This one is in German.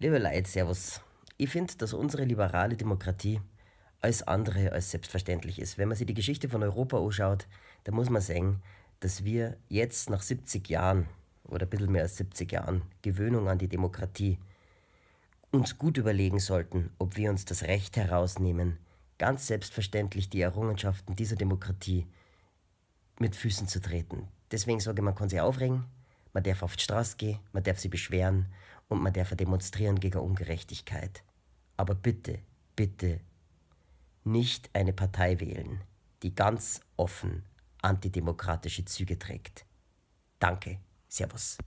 Liebe Leute, Servus. Ich finde, dass unsere liberale Demokratie alles andere als selbstverständlich ist. Wenn man sich die Geschichte von Europa anschaut, dann muss man sagen, dass wir jetzt nach 70 Jahren oder ein bisschen mehr als 70 Jahren Gewöhnung an die Demokratie uns gut überlegen sollten, ob wir uns das Recht herausnehmen, ganz selbstverständlich die Errungenschaften dieser Demokratie mit Füßen zu treten. Deswegen sage ich, man kann sich aufregen, man darf auf die Straße gehen, man darf sie beschweren und man darf demonstrieren gegen Ungerechtigkeit. Aber bitte, bitte nicht eine Partei wählen, die ganz offen antidemokratische Züge trägt. Danke, Servus.